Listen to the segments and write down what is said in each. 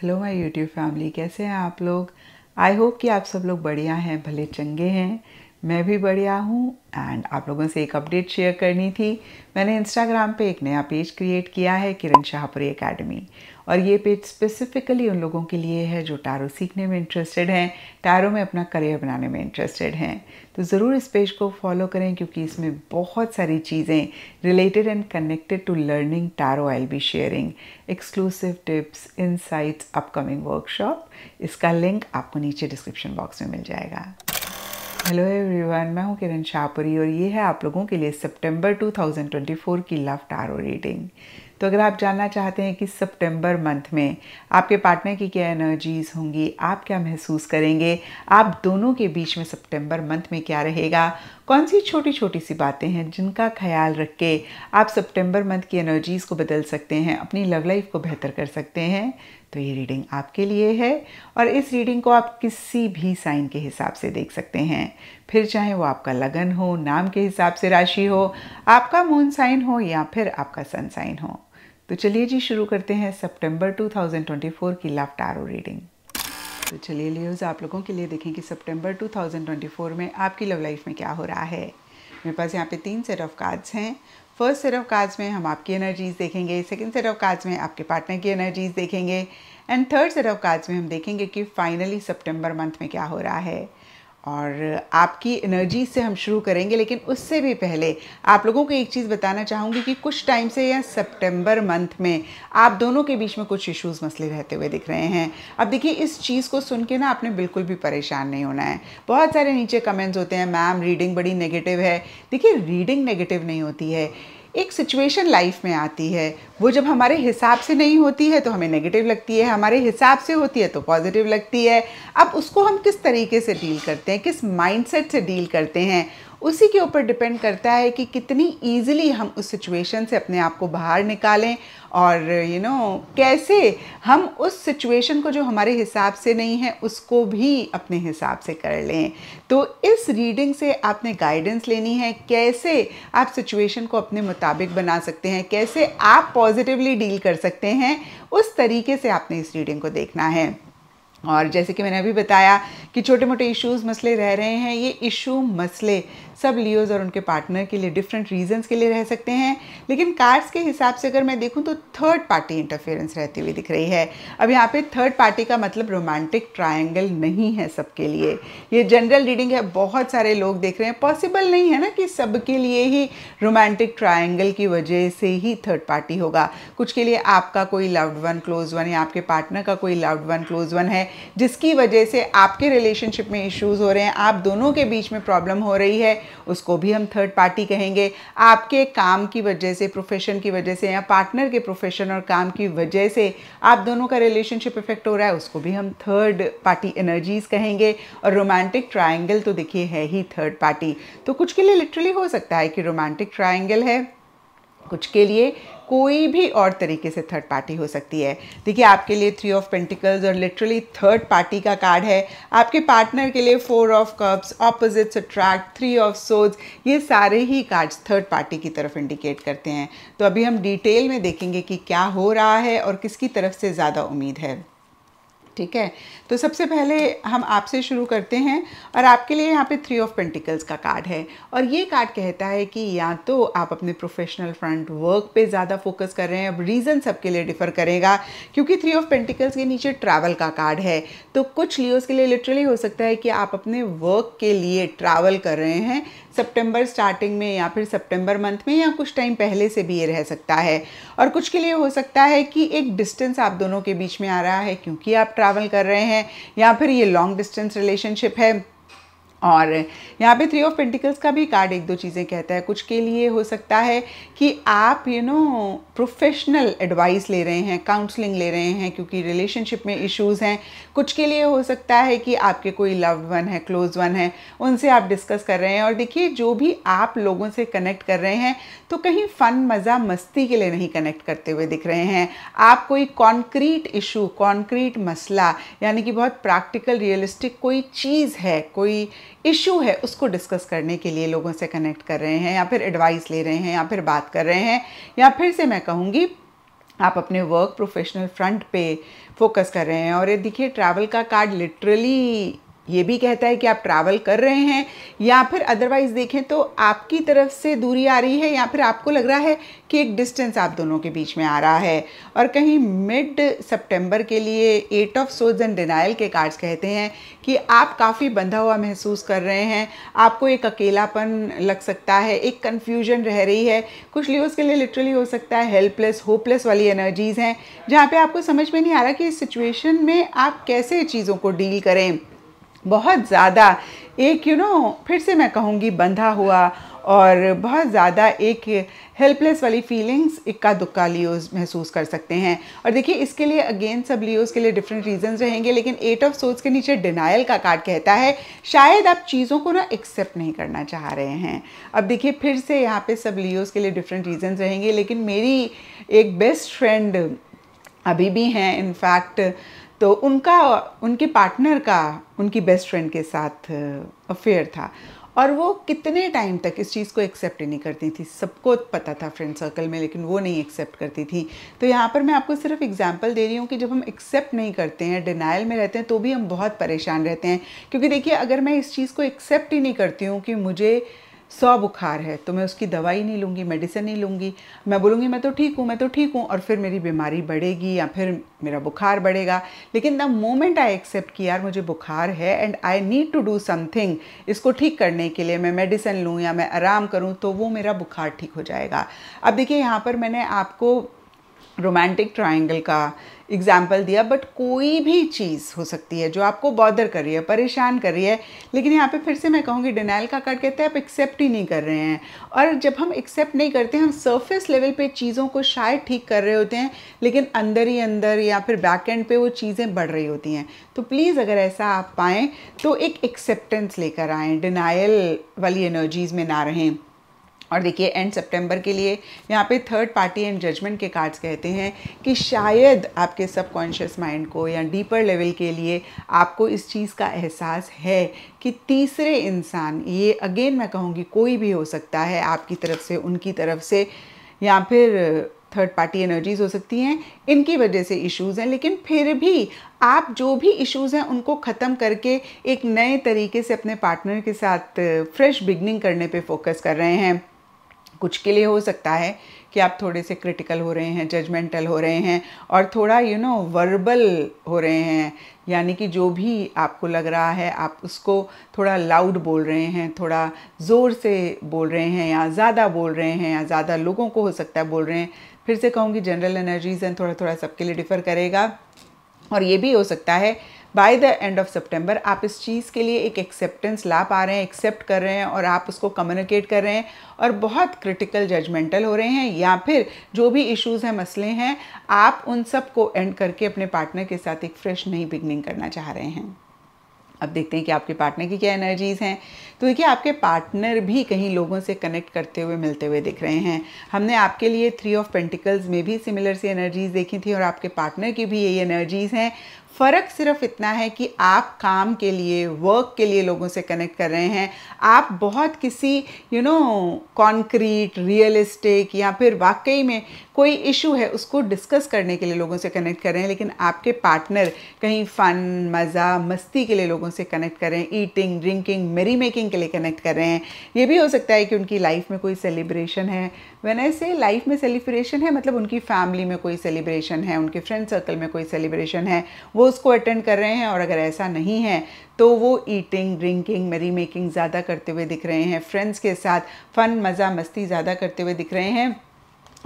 hello my YouTube family कैसे हैं आप लोग आई होप कि आप सब लोग बढ़िया हैं भले चंगे हैं मैं भी बढ़िया हूँ एंड आप लोगों से एक अपडेट शेयर करनी थी मैंने इंस्टाग्राम पे एक नया पेज क्रिएट किया है किरण शाहपुरी एकेडमी और ये पेज स्पेसिफिकली उन लोगों के लिए है जो टैरो सीखने में इंटरेस्टेड हैं टैरो में अपना करियर बनाने में इंटरेस्टेड हैं तो ज़रूर इस पेज को फॉलो करें क्योंकि इसमें बहुत सारी चीज़ें related and connected to learning tarot I be sharing exclusive tips insights upcoming workshop इसका लिंक आपको नीचे डिस्क्रिप्शन बॉक्स में मिल जाएगा हेलो एवरीवन मैं हूं किरण शाहपुरी और ये है आप लोगों के लिए सितंबर 2024 की लव टारो रीडिंग तो अगर आप जानना चाहते हैं कि सितंबर मंथ में आपके पार्टनर की क्या एनर्जीज होंगी आप क्या महसूस करेंगे आप दोनों के बीच में सितंबर मंथ में क्या रहेगा कौन सी छोटी छोटी सी बातें हैं जिनका ख्याल रख के आप सितंबर मंथ की एनर्जीज़ को बदल सकते हैं अपनी लव लाइफ को बेहतर कर सकते हैं तो ये रीडिंग आपके लिए है और इस रीडिंग को आप किसी भी साइन के हिसाब से देख सकते हैं फिर चाहे वो आपका लगन हो नाम के हिसाब से राशि हो आपका मून साइन हो या फिर आपका सन साइन हो तो चलिए जी शुरू करते हैं सितंबर 2024 की लव टारो रीडिंग तो चलिए लियोज आप लोगों के लिए देखें कि सितंबर 2024 में आपकी लव लाइफ में क्या हो रहा है मेरे पास यहाँ पे तीन सेट ऑफ कार्ड्स हैं फर्स्ट सेट ऑफ कार्ड्स में हम आपकी एनर्जीज देखेंगे सेकेंड सेट ऑफ कार्ड्स में आपके पार्टनर की एनर्जीज देखेंगे and third set of cards में हम देखेंगे कि फाइनली सितंबर मंथ में क्या हो रहा है और आपकी एनर्जी से हम शुरू करेंगे लेकिन उससे भी पहले आप लोगों को एक चीज़ बताना चाहूँगी कि कुछ टाइम से या सितंबर मंथ में आप दोनों के बीच में कुछ इश्यूज मसले रहते हुए दिख रहे हैं अब देखिए इस चीज़ को सुन के ना आपने बिल्कुल भी परेशान नहीं होना है बहुत सारे नीचे कमेंट्स होते हैं मैम रीडिंग बड़ी नेगेटिव है देखिए रीडिंग नेगेटिव नहीं होती है एक सिचुएशन लाइफ में आती है वो जब हमारे हिसाब से नहीं होती है तो हमें नेगेटिव लगती है हमारे हिसाब से होती है तो पॉजिटिव लगती है अब उसको हम किस तरीके से डील करते हैं किस माइंडसेट से डील करते हैं उसी के ऊपर डिपेंड करता है कि कितनी ईजिली हम उस सिचुएशन से अपने आप को बाहर निकालें और यू you नो know, कैसे हम उस सिचुएशन को जो हमारे हिसाब से नहीं है उसको भी अपने हिसाब से कर लें तो इस रीडिंग से आपने गाइडेंस लेनी है कैसे आप सिचुएशन को अपने मुताबिक बना सकते हैं कैसे आप पॉजिटिवली डील कर सकते हैं उस तरीके से आपने इस रीडिंग को देखना है और जैसे कि मैंने अभी बताया कि छोटे मोटे इश्यूज मसले रह रहे हैं ये इशू मसले सब लियोज और उनके पार्टनर के लिए डिफरेंट रीजंस के लिए रह सकते हैं लेकिन कार्ड्स के हिसाब से अगर मैं देखूँ तो थर्ड पार्टी इंटरफेरेंस रहती हुई दिख रही है अब यहाँ पे थर्ड पार्टी का मतलब रोमांटिक ट्रायंगल नहीं है सबके लिए ये जनरल रीडिंग है बहुत सारे लोग देख रहे हैं पॉसिबल नहीं है ना कि सबके लिए ही रोमांटिक ट्रायंगल की वजह से ही थर्ड पार्टी होगा कुछ के लिए आपका कोई लव्ड वन क्लोज वन या आपके पार्टनर का कोई लव्ड वन क्लोज वन है जिसकी वजह से आपके रिलेशनशिप में इश्यूज हो रहे हैं आप दोनों के बीच में प्रॉब्लम हो रही है उसको भी हम थर्ड पार्टी कहेंगे आपके काम की वजह से प्रोफेशन की वजह से या पार्टनर के प्रोफेशन और काम की वजह से आप दोनों का रिलेशनशिप इफेक्ट हो रहा है उसको भी हम थर्ड पार्टी एनर्जीज कहेंगे और रोमांटिक ट्राइंगल तो देखिए है ही थर्ड पार्टी तो कुछ के लिए लिटरली हो सकता है कि रोमांटिक ट्राइंगल है कुछ के लिए कोई भी और तरीके से थर्ड पार्टी हो सकती है देखिए आपके लिए थ्री ऑफ पेंटिकल्स और लिटरली थर्ड पार्टी का कार्ड है आपके पार्टनर के लिए four of cups opposites attract three of सोज ये सारे ही कार्ड्स थर्ड पार्टी की तरफ इंडिकेट करते हैं तो अभी हम डिटेल में देखेंगे कि क्या हो रहा है और किसकी तरफ से ज़्यादा उम्मीद है ठीक है तो सबसे पहले हम आपसे शुरू करते हैं और आपके लिए यहाँ पे थ्री ऑफ पेंटिकल्स का कार्ड है और ये कार्ड कहता है कि या तो आप अपने प्रोफेशनल फ्रंट वर्क पे ज़्यादा फोकस कर रहे हैं अब रीज़न सबके लिए डिफ़र करेगा क्योंकि थ्री ऑफ पेंटिकल्स के नीचे ट्रैवल का कार्ड है तो कुछ लियोज़ के लिए लिटरली हो सकता है कि आप अपने वर्क के लिए ट्रैवल कर रहे हैं सितंबर स्टार्टिंग में या फिर सितंबर मंथ में या कुछ टाइम पहले से भी ये रह सकता है और कुछ के लिए हो सकता है कि एक डिस्टेंस आप दोनों के बीच में आ रहा है क्योंकि आप ट्रैवल कर रहे हैं या फिर ये लॉन्ग डिस्टेंस रिलेशनशिप है और यहाँ पे थ्री ऑफ पेंटिकल्स का भी कार्ड एक दो चीज़ें कहता है कुछ के लिए हो सकता है कि आप यू नो प्रोफेशनल एडवाइस ले रहे हैं काउंसलिंग ले रहे हैं क्योंकि रिलेशनशिप में इश्यूज हैं कुछ के लिए हो सकता है कि आपके कोई लव वन है क्लोज वन है उनसे आप डिस्कस कर रहे हैं और देखिए जो भी आप लोगों से कनेक्ट कर रहे हैं तो कहीं फ़न मज़ा मस्ती के लिए नहीं कनेक्ट करते हुए दिख रहे हैं आप कोई कॉन्क्रीट इशू कॉन्क्रीट मसला यानी कि बहुत प्रैक्टिकल रियलिस्टिक कोई चीज़ है कोई इशू है उसको डिस्कस करने के लिए लोगों से कनेक्ट कर रहे हैं या फिर एडवाइस ले रहे हैं या फिर बात कर रहे हैं या फिर से मैं कहूँगी आप अपने वर्क प्रोफेशनल फ्रंट पे फोकस कर रहे हैं और ये देखिए ट्रैवल का कार्ड लिटरली ये भी कहता है कि आप ट्रैवल कर रहे हैं या फिर अदरवाइज़ देखें तो आपकी तरफ से दूरी आ रही है या फिर आपको लग रहा है कि एक डिस्टेंस आप दोनों के बीच में आ रहा है और कहीं मिड सितंबर के लिए एट ऑफ सोज एंड डिनाइल के कार्ड्स कहते हैं कि आप काफ़ी बंधा हुआ महसूस कर रहे हैं आपको एक अकेलापन लग सकता है एक कन्फ्यूजन रह रही है कुछ लियोस के लिए लिटरली हो सकता है हेल्पलेस होपलेस वाली एनर्जीज़ हैं जहाँ पर आपको समझ में नहीं आ रहा कि इस सिचुएशन में आप कैसे चीज़ों को डील करें बहुत ज़्यादा एक यू you नो know, फिर से मैं कहूँगी बंधा हुआ और बहुत ज़्यादा एक हेल्पलेस वाली फीलिंग्स इक्का दुक्का लियोज महसूस कर सकते हैं और देखिए इसके लिए अगेन सब लियोज के लिए डिफरेंट रीजंस रहेंगे लेकिन एट ऑफ सोच के नीचे डिनाइल का कार्ड कहता है शायद आप चीज़ों को ना एक्सेप्ट नहीं करना चाह रहे हैं अब देखिए फिर से यहाँ पे सब लियोज के लिए डिफरेंट रीज़न्स रहेंगे लेकिन मेरी एक बेस्ट फ्रेंड अभी भी हैं इनफैक्ट तो उनका उनके पार्टनर का उनकी बेस्ट फ्रेंड के साथ अफेयर uh, था और वो कितने टाइम तक इस चीज़ को एक्सेप्ट नहीं करती थी सबको पता था फ्रेंड सर्कल में लेकिन वो नहीं एक्सेप्ट करती थी तो यहाँ पर मैं आपको सिर्फ एग्जाम्पल दे रही हूँ कि जब हम एक्सेप्ट नहीं करते हैं डिनाइल में रहते हैं तो भी हम बहुत परेशान रहते हैं क्योंकि देखिए अगर मैं इस चीज़ को एक्सेप्ट ही नहीं करती हूँ कि मुझे सौ बुखार है तो मैं उसकी दवाई नहीं लूँगी मेडिसिन नहीं लूँगी मैं बोलूँगी मैं तो ठीक हूँ मैं तो ठीक हूँ और फिर मेरी बीमारी बढ़ेगी या फिर मेरा बुखार बढ़ेगा लेकिन द मोमेंट आई एक्सेप्ट कि यार मुझे बुखार है and I need to do something इसको ठीक करने के लिए मैं मेडिसिन लूँ या मैं आराम करूँ तो वो मेरा बुखार ठीक हो जाएगा अब देखिए यहाँ पर मैंने आपको रोमांटिक ट्राइंगल का एग्जाम्पल दिया बट कोई भी चीज़ हो सकती है जो आपको बॉदर कर रही है परेशान कर रही है लेकिन यहाँ पे फिर से मैं कहूँगी डिनाइल का कार्ड कहते हैं आप एक्सेप्ट ही नहीं कर रहे हैं और जब हम एक्सेप्ट नहीं करते हम सरफेस लेवल पे चीज़ों को शायद ठीक कर रहे होते हैं लेकिन अंदर ही अंदर या फिर बैक एंड पे वो चीज़ें बढ़ रही होती हैं तो प्लीज़ अगर ऐसा आप पाएँ तो एक एक्सेप्टेंस लेकर आएँ डिनाइल वाली एनर्जीज़ में ना रहें और देखिए एंड सितंबर के लिए यहाँ पे थर्ड पार्टी एंड जजमेंट के कार्ड्स कहते हैं कि शायद आपके सबकॉन्शियस माइंड को या डीपर लेवल के लिए आपको इस चीज़ का एहसास है कि तीसरे इंसान ये अगेन मैं कहूँगी कोई भी हो सकता है आपकी तरफ से उनकी तरफ से या फिर थर्ड पार्टी एनर्जीज हो सकती हैं इनकी वजह से इश्यूज़ हैं लेकिन फिर भी आप जो भी इश्यूज़ हैं उनको ख़त्म करके एक नए तरीके से अपने पार्टनर के साथ फ्रेश बिगनिंग करने पे फोकस कर रहे हैं कुछ के लिए हो सकता है कि आप थोड़े से क्रिटिकल हो रहे हैं जजमेंटल हो रहे हैं और थोड़ा यू नो वर्बल हो रहे हैं यानी कि जो भी आपको लग रहा है आप उसको थोड़ा लाउड बोल रहे हैं थोड़ा ज़ोर से बोल रहे हैं या ज़्यादा बोल रहे हैं या ज़्यादा लोगों को हो सकता है बोल रहे हैं फिर से कहूँगी जनरल एनर्जीज एंड थोड़ा थोड़ा सबके लिए डिफ़र करेगा और ये भी हो सकता है बाय द एंड ऑफ सितंबर आप इस चीज़ के लिए एक एक्सेप्टेंस ला पा रहे हैं एक्सेप्ट कर रहे हैं और आप उसको कम्युनिकेट कर रहे हैं और बहुत क्रिटिकल जजमेंटल हो रहे हैं या फिर जो भी इश्यूज हैं मसले हैं आप उन सब को एंड करके अपने पार्टनर के साथ एक फ्रेश नई बिगनिंग करना चाह रहे हैं अब देखते हैं कि आपके पार्टनर की क्या एनर्जीज़ हैं तो देखिए आपके पार्टनर भी कहीं लोगों से कनेक्ट करते हुए मिलते हुए दिख रहे हैं हमने आपके लिए थ्री ऑफ पेंटिकल्स में भी सिमिलर सी एनर्जीज़ देखी थी और आपके पार्टनर की भी यही एनर्जीज़ हैं फ़र्क सिर्फ इतना है कि आप काम के लिए वर्क के लिए लोगों से कनेक्ट कर रहे हैं आप बहुत किसी यू नो कॉन्क्रीट रियलिस्टिक या फिर वाकई में कोई इशू है उसको डिस्कस करने के लिए लोगों से कनेक्ट कर रहे हैं लेकिन आपके पार्टनर कहीं फ़न मज़ा मस्ती के लिए लोगों से कनेक्ट कर रहे हैं ईटिंग ड्रिंकिंग मेरी मेकिंग के लिए कनेक्ट कर रहे हैं ये भी हो सकता है कि उनकी लाइफ में कोई सेलिब्रेशन है वैन ऐसे लाइफ में सेलिब्रेशन है मतलब उनकी फैमिली में कोई सेलिब्रेशन है उनके फ्रेंड सर्कल में कोई सेलिब्रेशन है वो उसको अटेंड कर रहे हैं और अगर ऐसा नहीं है तो वो ईटिंग ड्रिंकिंग मेरी मेकिंग ज़्यादा करते हुए दिख रहे हैं फ्रेंड्स के साथ फ़न मज़ा मस्ती ज़्यादा करते हुए दिख रहे हैं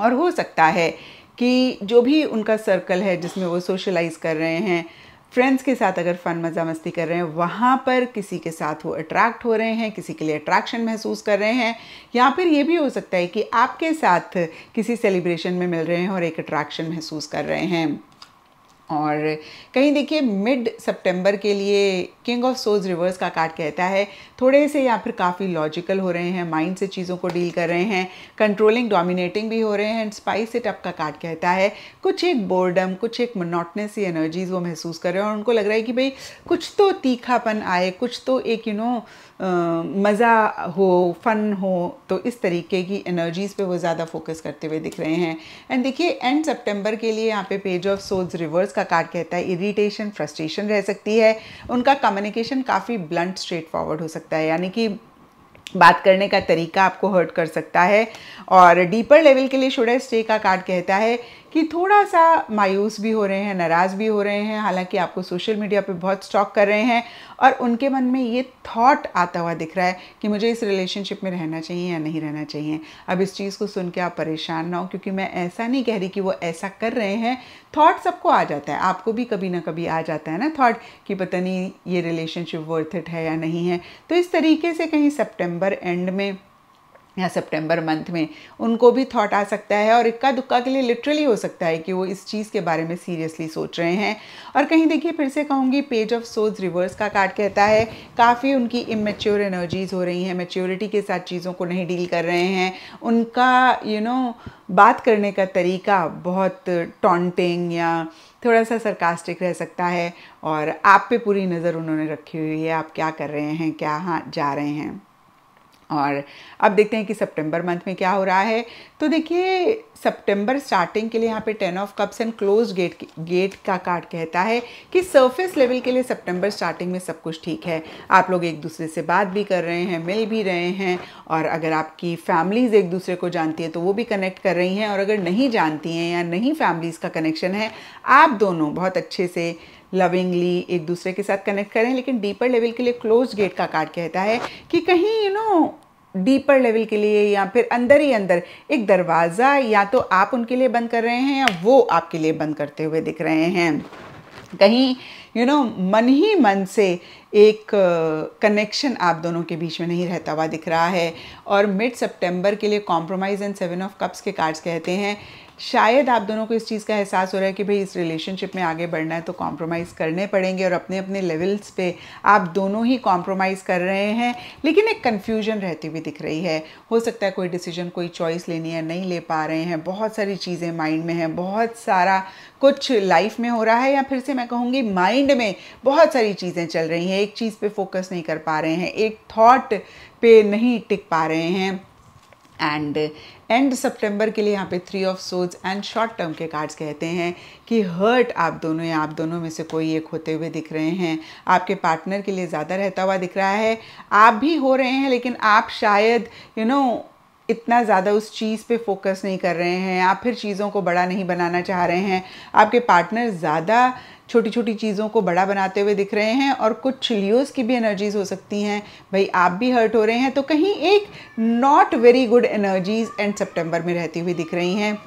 और हो सकता है कि जो भी उनका सर्कल है जिसमें वो सोशलाइज़ कर रहे हैं फ्रेंड्स के साथ अगर फ़न मज़ा मस्ती कर रहे हैं वहाँ पर किसी के साथ वो अट्रैक्ट हो रहे हैं किसी के लिए अट्रैक्शन महसूस कर रहे हैं या फिर ये भी हो सकता है कि आपके साथ किसी सेलिब्रेशन में मिल रहे हैं और एक अट्रैक्शन महसूस कर रहे हैं और कहीं देखिए मिड सितंबर के लिए किंग ऑफ सोज रिवर्स का कार्ड कहता है थोड़े से या फिर काफ़ी लॉजिकल हो रहे हैं माइंड से चीज़ों को डील कर रहे हैं कंट्रोलिंग डोमिनेटिंग भी हो रहे हैं एंड स्पाइस इट का कार्ड कहता है कुछ एक बोर्डम कुछ एक मोनोटनेस सी एनर्जीज वो महसूस कर रहे हैं और उनको लग रहा है कि भाई कुछ तो तीखापन आए कुछ तो एक यू नो मज़ा हो फन हो तो इस तरीके की एनर्जीज़ पे वो ज़्यादा फोकस करते हुए दिख रहे हैं एंड देखिए एंड सेप्टेम्बर के लिए यहाँ पे पेज ऑफ सोल्स रिवर्स का कार्ड कहता है इरिटेशन फ्रस्ट्रेशन रह सकती है उनका कम्युनिकेशन काफ़ी ब्लंट स्ट्रेट फॉरवर्ड हो सकता है यानी कि बात करने का तरीका आपको हर्ट कर सकता है और डीपर लेवल के लिए शुडर स्टे का कार्ड कहता है कि थोड़ा सा मायूस भी हो रहे हैं नाराज़ भी हो रहे हैं हालांकि आपको सोशल मीडिया पे बहुत स्टॉक कर रहे हैं और उनके मन में ये थॉट आता हुआ दिख रहा है कि मुझे इस रिलेशनशिप में रहना चाहिए या नहीं रहना चाहिए अब इस चीज़ को सुन के आप परेशान ना हो क्योंकि मैं ऐसा नहीं कह रही कि वो ऐसा कर रहे हैं थॉट सबको आ जाता है आपको भी कभी ना कभी आ जाता है ना थॉट कि पता नहीं ये रिलेशनशिप वर्थ इट है या नहीं है तो इस तरीके से कहीं सेप्टेम्बर एंड में या सितंबर मंथ में उनको भी थॉट आ सकता है और इक्का दुक्का के लिए लिटरली हो सकता है कि वो इस चीज़ के बारे में सीरियसली सोच रहे हैं और कहीं देखिए फिर से कहूँगी पेज ऑफ सोज रिवर्स का कार्ड कहता है काफ़ी उनकी इमेच्योर एनर्जीज़ हो रही हैं मेच्योरिटी के साथ चीज़ों को नहीं डील कर रहे हैं उनका यू you नो know, बात करने का तरीका बहुत टॉन्टिंग या थोड़ा सा सरकास्टिक रह सकता है और आप पे पूरी नज़र उन्होंने रखी हुई है आप क्या कर रहे हैं क्या हाँ जा रहे हैं और अब देखते हैं कि सितंबर मंथ में क्या हो रहा है तो देखिए सितंबर स्टार्टिंग के लिए यहाँ पे ten of cups and close gate gate का कार्ड कहता है कि सरफेस लेवल के लिए सितंबर स्टार्टिंग में सब कुछ ठीक है आप लोग एक दूसरे से बात भी कर रहे हैं मिल भी रहे हैं और अगर आपकी फैमिलीज़ एक दूसरे को जानती हैं तो वो भी कनेक्ट कर रही हैं और अगर नहीं जानती हैं या नहीं फैमिलीज़ का कनेक्शन है आप दोनों बहुत अच्छे से लविंगली एक दूसरे के साथ कनेक्ट करें लेकिन डीपर लेवल के लिए क्लोज गेट का कार्ड कहता है कि कहीं you you know know, deeper level के लिए या फिर अंदर ही अंदर एक दरवाज़ा या तो आप उनके लिए बंद कर रहे हैं या वो आपके लिए बंद करते हुए दिख रहे हैं कहीं यू you नो know, मन ही मन से एक कनेक्शन uh, आप दोनों के बीच में नहीं रहता हुआ दिख रहा है और मिड सितंबर के लिए compromise and seven of cups के कार्ड्स कहते हैं शायद आप दोनों को इस चीज़ का एहसास हो रहा है कि भाई इस रिलेशनशिप में आगे बढ़ना है तो कॉम्प्रोमाइज़ करने पड़ेंगे और अपने अपने लेवल्स पे आप दोनों ही कॉम्प्रोमाइज़ कर रहे हैं लेकिन एक कन्फ्यूजन रहती हुई दिख रही है हो सकता है कोई डिसीजन कोई चॉइस लेनी है नहीं ले पा रहे हैं बहुत सारी चीज़ें माइंड में हैं बहुत सारा कुछ लाइफ में हो रहा है या फिर से मैं कहूँगी माइंड में बहुत सारी चीज़ें चल रही हैं एक चीज़ पर फोकस नहीं कर पा रहे हैं एक थाट पे नहीं टिक पा रहे हैं एंड एंड सितंबर के लिए यहाँ पे थ्री ऑफ सोज एंड शॉर्ट टर्म के कार्ड्स कहते हैं कि हर्ट आप दोनों या आप दोनों में से कोई एक होते हुए दिख रहे हैं आपके पार्टनर के लिए ज़्यादा रहता हुआ दिख रहा है आप भी हो रहे हैं लेकिन आप शायद यू you नो know, इतना ज़्यादा उस चीज़ पे फोकस नहीं कर रहे हैं आप फिर चीज़ों को बड़ा नहीं बनाना चाह रहे हैं आपके पार्टनर ज़्यादा छोटी छोटी चीज़ों को बड़ा बनाते हुए दिख रहे हैं और कुछ लियोज़ की भी एनर्जीज़ हो सकती हैं भाई आप भी हर्ट हो रहे हैं तो कहीं एक not very good energies and September में रहती हुई दिख रही हैं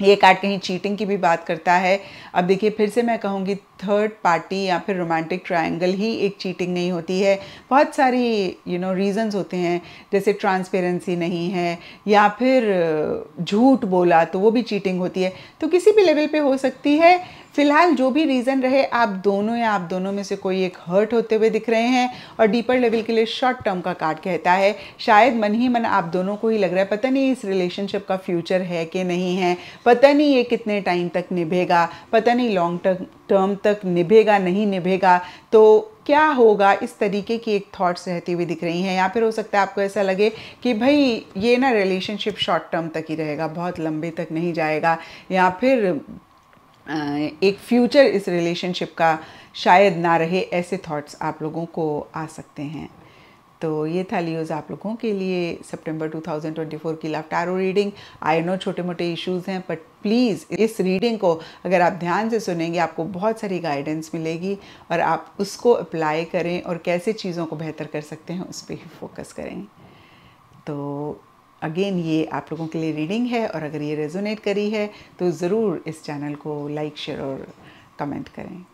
ये कार्ड कहीं चीटिंग की भी बात करता है अब देखिए फिर से मैं कहूँगी थर्ड पार्टी या फिर रोमांटिक ट्रायंगल ही एक चीटिंग नहीं होती है बहुत सारी यू नो रीज़न्स होते हैं जैसे ट्रांसपेरेंसी नहीं है या फिर uh, झूठ बोला तो वो भी चीटिंग होती है तो किसी भी लेवल पे हो सकती है फिलहाल जो भी रीज़न रहे आप दोनों या आप दोनों में से कोई एक हर्ट होते हुए दिख रहे हैं और डीपर लेवल के लिए शॉर्ट टर्म का कार्ड कहता है शायद मन ही मन आप दोनों को ही लग रहा है पता नहीं इस रिलेशनशिप का फ्यूचर है कि नहीं है पता नहीं ये कितने टाइम तक निभेगा पता नहीं लॉन्ग टर्म टर्म तक निभेगा नहीं निभेगा तो क्या होगा इस तरीके की एक थॉट्स रहती हुई दिख रही हैं या फिर हो सकता है आपको ऐसा लगे कि भाई ये ना रिलेशनशिप शॉर्ट टर्म तक ही रहेगा बहुत लंबे तक नहीं जाएगा या फिर एक फ्यूचर इस रिलेशनशिप का शायद ना रहे ऐसे थॉट्स आप लोगों को आ सकते हैं तो ये था लियोज आप लोगों के लिए सितंबर 2024 की love tarot reading I know छोटे मोटे इश्यूज हैं बट प्लीज़ इस रीडिंग को अगर आप ध्यान से सुनेंगे आपको बहुत सारी गाइडेंस मिलेगी और आप उसको अप्लाई करें और कैसे चीज़ों को बेहतर कर सकते हैं उस पर ही फोकस करें तो अगेन ये आप लोगों के लिए रीडिंग है और अगर ये रेजोनेट करी है तो ज़रूर इस चैनल को लाइक शेयर और कमेंट करें